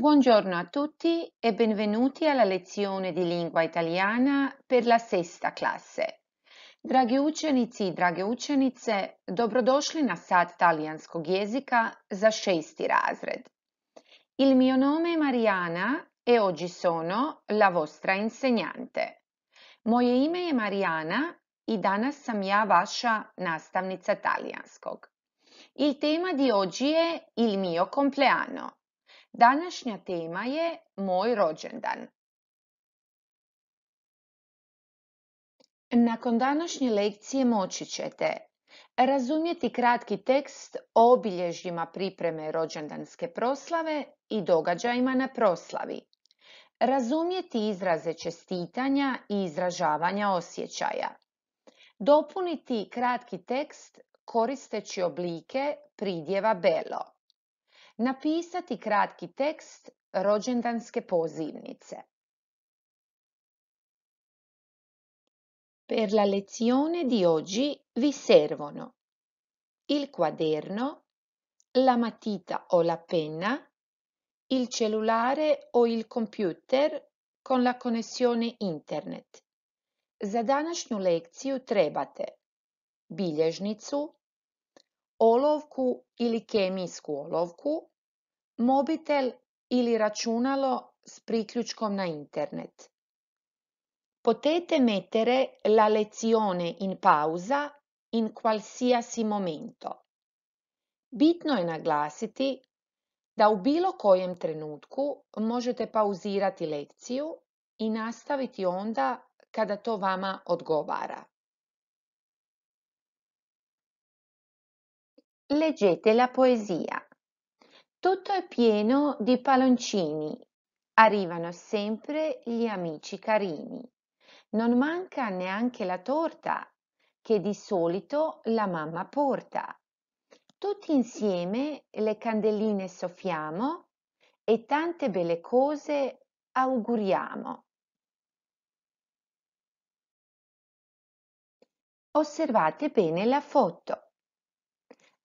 Buongiorno a tutti e benvenuti alla lezione di lingua italiana per la sesta classe. Dragi učenici i drage učenice, dobrodošli na sat talijanskog jezika za šesti razred. Il mio nome è Mariana e oggi sono la vostra insegnante. Moje ime je Mariana i danas sam ja vaša nastavnica talijanskog. Il tema di oggi è il mio compleanno. Današnja tema je moj rođendan. Nakon današnje lekcije moći ćete razumjeti kratki tekst o obilježjima pripreme rođendanske proslave i događajima na proslavi. Razumjeti izraze čestitanja i izražavanja osjećaja. Dopuniti kratki tekst koristeći oblike pridjeva belo. napisati kratki tekst rođendanske pozivnice. Per la lezione di oggi vi servono il quaderno, la matita o la penna, il cellulare o il computer con la connessione internet. Za današnju lekciju trebate bilježnicu, olovku ili kemijsku olovku, mobitel ili računalo s priključkom na internet. Potete metere la lezione in pausa in qualsiasi momento. Bitno je naglasiti da u bilo kojem trenutku možete pauzirati lekciju i nastaviti onda kada to vama odgovara. Leggete la poesia. Tutto è pieno di palloncini, arrivano sempre gli amici carini. Non manca neanche la torta, che di solito la mamma porta. Tutti insieme le candeline soffiamo e tante belle cose auguriamo. Osservate bene la foto.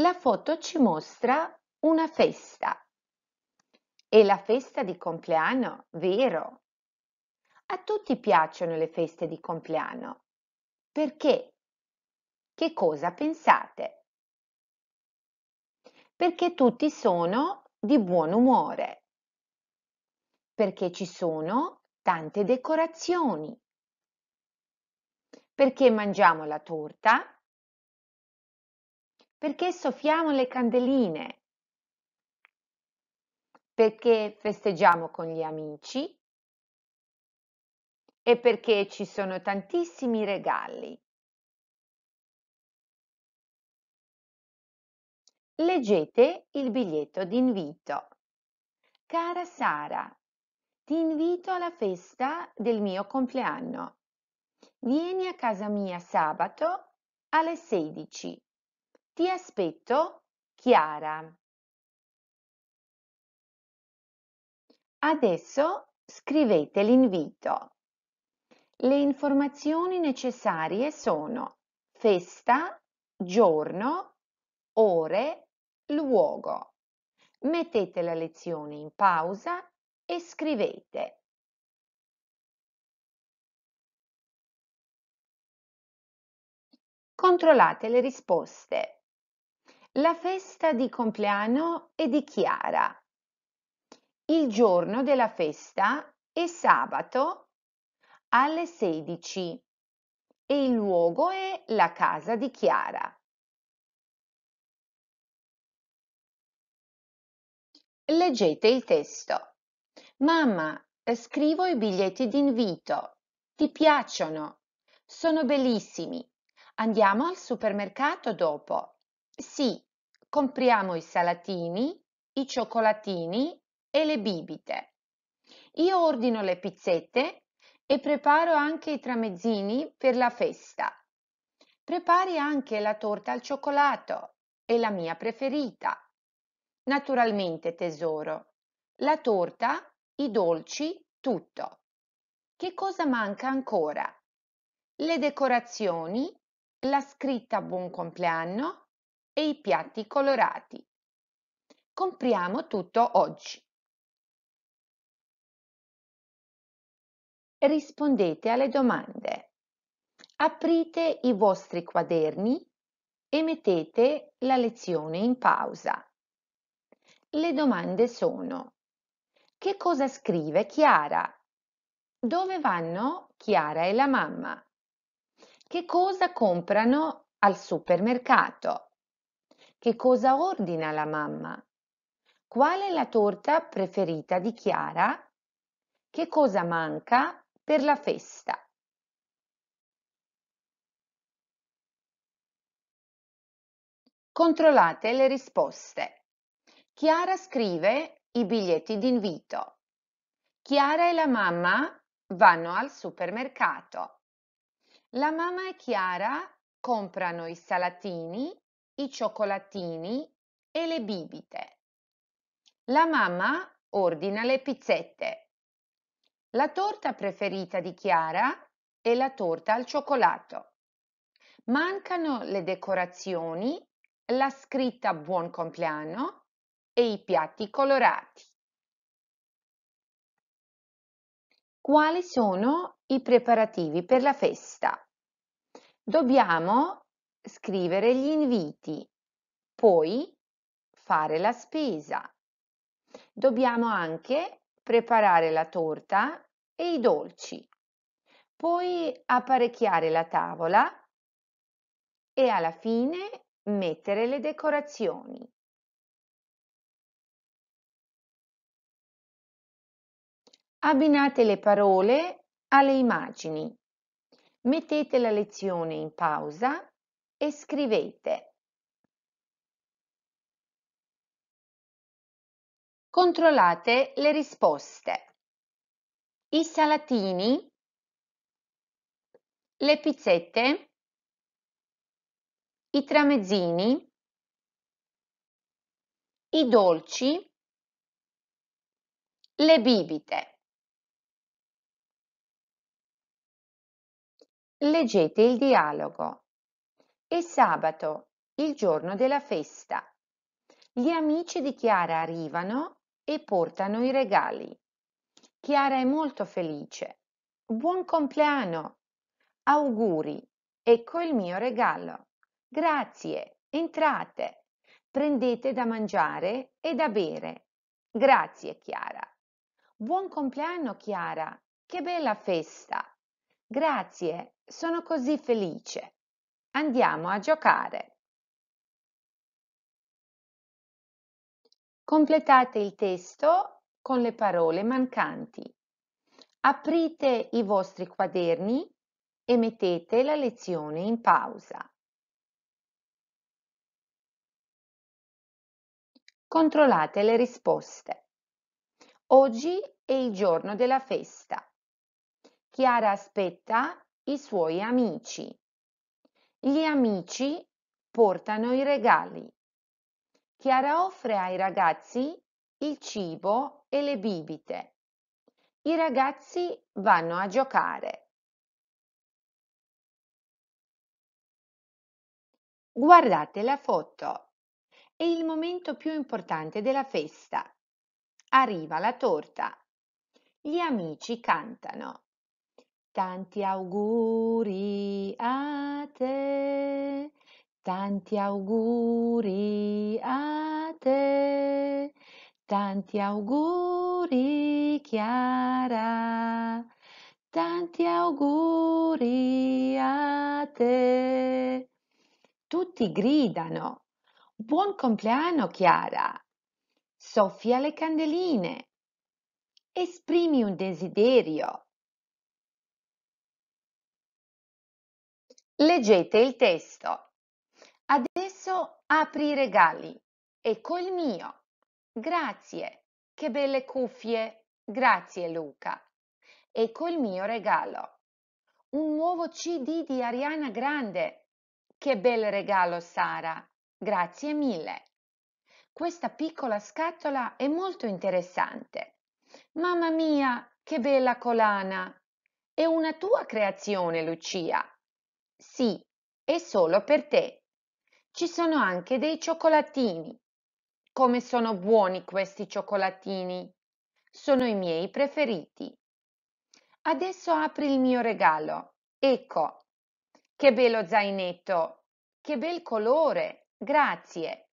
La foto ci mostra una festa. È la festa di compleanno, vero? A tutti piacciono le feste di compleanno. Perché? Che cosa pensate? Perché tutti sono di buon umore. Perché ci sono tante decorazioni. Perché mangiamo la torta perché soffiamo le candeline? Perché festeggiamo con gli amici? E perché ci sono tantissimi regali? Leggete il biglietto d'invito. Cara Sara, ti invito alla festa del mio compleanno. Vieni a casa mia sabato alle 16. Ti aspetto, Chiara. Adesso scrivete l'invito. Le informazioni necessarie sono festa, giorno, ore, luogo. Mettete la lezione in pausa e scrivete. Controllate le risposte la festa di compleanno è di Chiara. Il giorno della festa è sabato alle 16 e il luogo è la casa di Chiara. Leggete il testo. Mamma, scrivo i biglietti d'invito. Ti piacciono? Sono bellissimi. Andiamo al supermercato dopo. Sì, compriamo i salatini, i cioccolatini e le bibite. Io ordino le pizzette e preparo anche i tramezzini per la festa. Prepari anche la torta al cioccolato, è la mia preferita. Naturalmente, tesoro, la torta, i dolci, tutto. Che cosa manca ancora? Le decorazioni, la scritta buon compleanno e i piatti colorati. Compriamo tutto oggi. Rispondete alle domande. Aprite i vostri quaderni e mettete la lezione in pausa. Le domande sono Che cosa scrive Chiara? Dove vanno Chiara e la mamma? Che cosa comprano al supermercato? Che cosa ordina la mamma? Qual è la torta preferita di Chiara? Che cosa manca per la festa? Controllate le risposte. Chiara scrive i biglietti d'invito. Chiara e la mamma vanno al supermercato. La mamma e Chiara comprano i salatini i cioccolatini e le bibite. La mamma ordina le pizzette. La torta preferita di Chiara è la torta al cioccolato. Mancano le decorazioni, la scritta buon compleanno e i piatti colorati. Quali sono i preparativi per la festa? Dobbiamo scrivere gli inviti, poi fare la spesa. Dobbiamo anche preparare la torta e i dolci, poi apparecchiare la tavola e alla fine mettere le decorazioni. Abbinate le parole alle immagini. Mettete la lezione in pausa e scrivete Controllate le risposte. I salatini, le pizzette, i tramezzini, i dolci, le bibite. Leggete il dialogo e sabato, il giorno della festa. Gli amici di Chiara arrivano e portano i regali. Chiara è molto felice. Buon compleanno! Auguri! Ecco il mio regalo. Grazie, entrate. Prendete da mangiare e da bere. Grazie, Chiara. Buon compleanno, Chiara. Che bella festa. Grazie, sono così felice. Andiamo a giocare. Completate il testo con le parole mancanti. Aprite i vostri quaderni e mettete la lezione in pausa. Controllate le risposte. Oggi è il giorno della festa. Chiara aspetta i suoi amici. Gli amici portano i regali. Chiara offre ai ragazzi il cibo e le bibite. I ragazzi vanno a giocare. Guardate la foto. È il momento più importante della festa. Arriva la torta. Gli amici cantano. Tanti auguri a te, tanti auguri a te, tanti auguri Chiara, tanti auguri a te. Tutti gridano, buon compleanno Chiara, soffia le candeline, esprimi un desiderio Leggete il testo. Adesso apri i regali. Ecco il mio. Grazie. Che belle cuffie. Grazie Luca. Ecco il mio regalo. Un nuovo CD di Ariana Grande. Che bel regalo Sara. Grazie mille. Questa piccola scatola è molto interessante. Mamma mia, che bella colana. È una tua creazione, Lucia. Sì, è solo per te. Ci sono anche dei cioccolatini. Come sono buoni questi cioccolatini! Sono i miei preferiti. Adesso apri il mio regalo. Ecco. Che bello zainetto. Che bel colore. Grazie.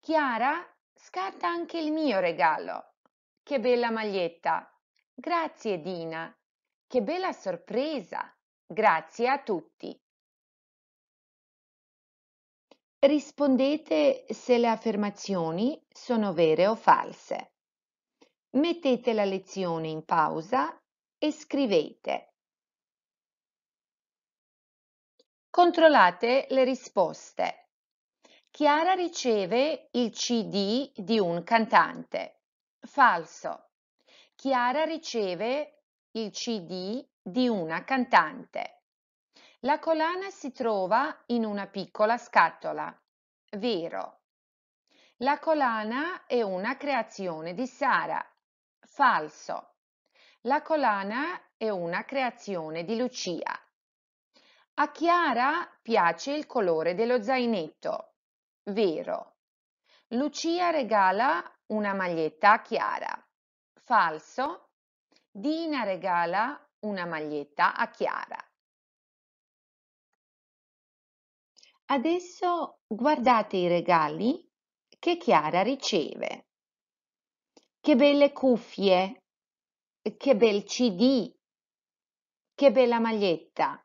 Chiara, scatta anche il mio regalo. Che bella maglietta. Grazie, Dina. Che bella sorpresa. Grazie a tutti. Rispondete se le affermazioni sono vere o false. Mettete la lezione in pausa e scrivete. Controllate le risposte. Chiara riceve il CD di un cantante. Falso. Chiara riceve il CD di una cantante. La collana si trova in una piccola scatola. Vero. La collana è una creazione di Sara. Falso. La collana è una creazione di Lucia. A Chiara piace il colore dello zainetto. Vero. Lucia regala una maglietta a Chiara. Falso. Dina regala una maglietta a Chiara. Adesso guardate i regali che Chiara riceve. Che belle cuffie, che bel CD, che bella maglietta,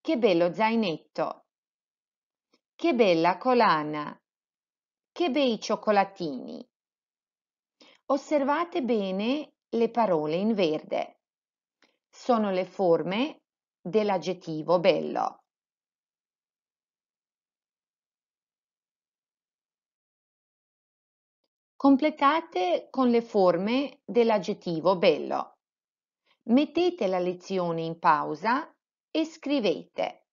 che bello zainetto, che bella colana, che bei cioccolatini. Osservate bene le parole in verde. Sono le forme dell'aggettivo bello. Completate con le forme dell'aggettivo bello. Mettete la lezione in pausa e scrivete.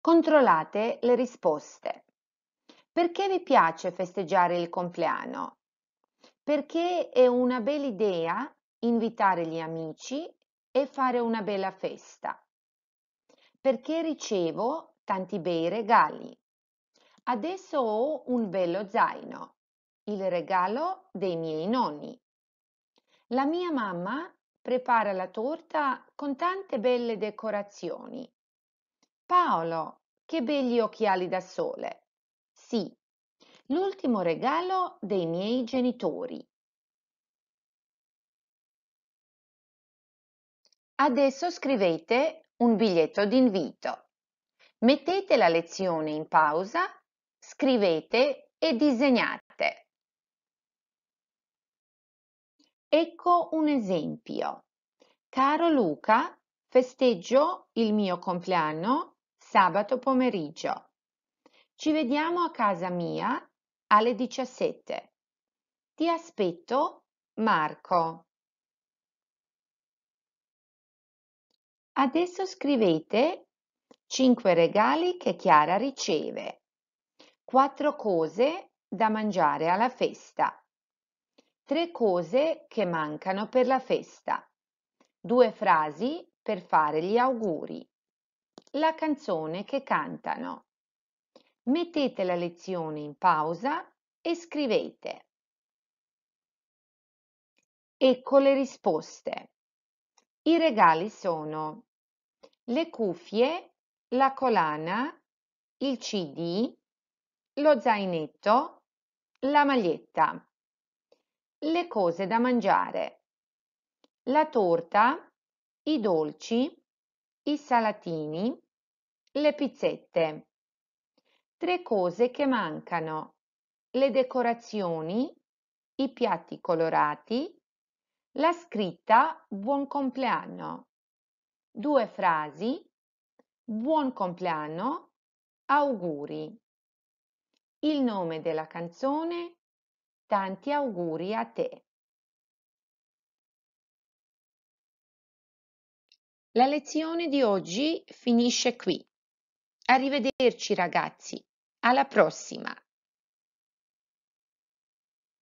Controllate le risposte. Perché vi piace festeggiare il compleanno? perché è una bella idea invitare gli amici e fare una bella festa, perché ricevo tanti bei regali. Adesso ho un bello zaino, il regalo dei miei nonni. La mia mamma prepara la torta con tante belle decorazioni. Paolo, che belli occhiali da sole! Sì, L'ultimo regalo dei miei genitori. Adesso scrivete un biglietto d'invito. Mettete la lezione in pausa, scrivete e disegnate. Ecco un esempio. Caro Luca, festeggio il mio compleanno sabato pomeriggio. Ci vediamo a casa mia alle 17. Ti aspetto, Marco. Adesso scrivete 5 regali che Chiara riceve, 4 cose da mangiare alla festa, 3 cose che mancano per la festa, 2 frasi per fare gli auguri, la canzone che cantano. Mettete la lezione in pausa e scrivete. Ecco le risposte. I regali sono le cuffie, la colana, il CD, lo zainetto, la maglietta, le cose da mangiare, la torta, i dolci, i salatini, le pizzette. Tre cose che mancano: le decorazioni, i piatti colorati, la scritta Buon compleanno. Due frasi: Buon compleanno, auguri. Il nome della canzone, tanti auguri a te. La lezione di oggi finisce qui. Arrivederci ragazzi. Alla prossima!